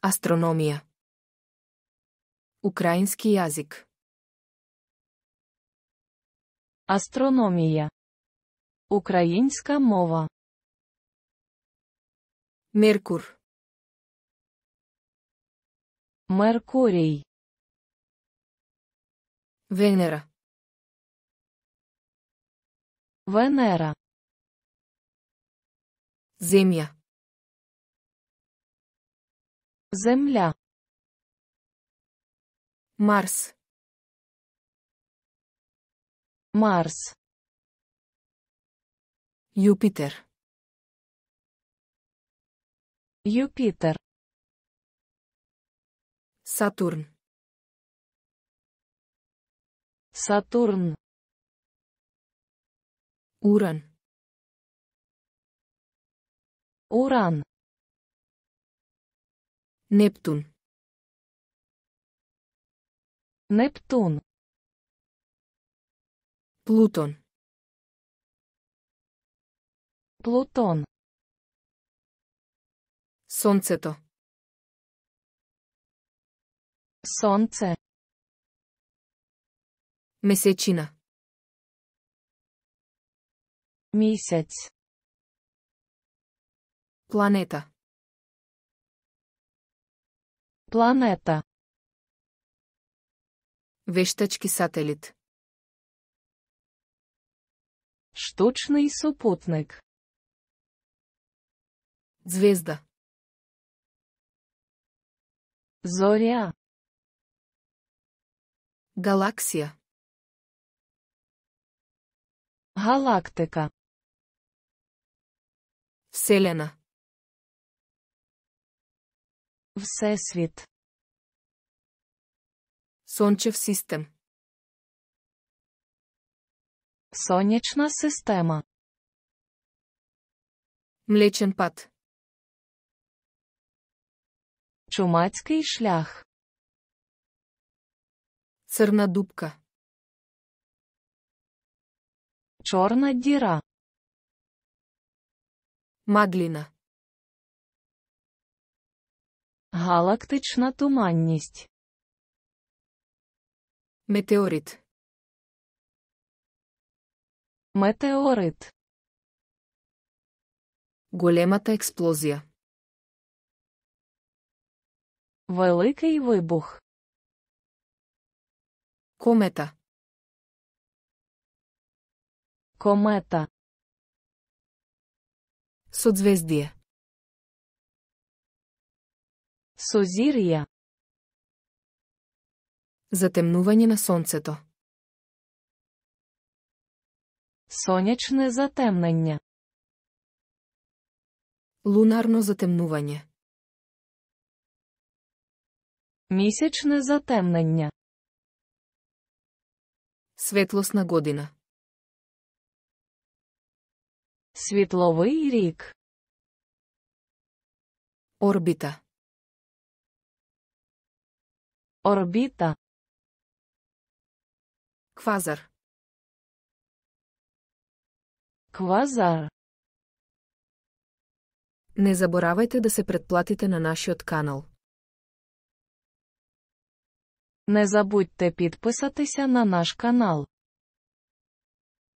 Астрономія. Український язик. Астрономія. Українська мова. Меркур. Меркурій. Венера. Венера. Земля. Земля. Марс. Марс. Юпитер. Юпитер. Сатурн. Сатурн. Уран. Уран. Нептун. Нептун. Плутон. Плутон. Сонцето. Сонце. Месечина. Месец. Планета. Планета. Вещтачки сателит. Штучний супутник. Звезда. Зоря. Галаксия. Галактика. Вселена. Всесвіт. Сончев систем. Сонячна система. Млечен пад. Чумацький шлях. Церна дубка. Чорна діра. Магліна. Галактична туманність. Метеорит. Метеорит. Големата експлозія. Великий вибух. Комета. Комета. Созвездие. Сузір'я. Затемнування на сонцето. Сонячне затемнення. Лунарно затемнування. Місячне затемнення. Світлосна година. Світловий рік. Орбіта. Орбіта. Квазар. Квазар. Не заборавайте да се предплатите на нашиот канал. Не забудьте підписатися на наш канал.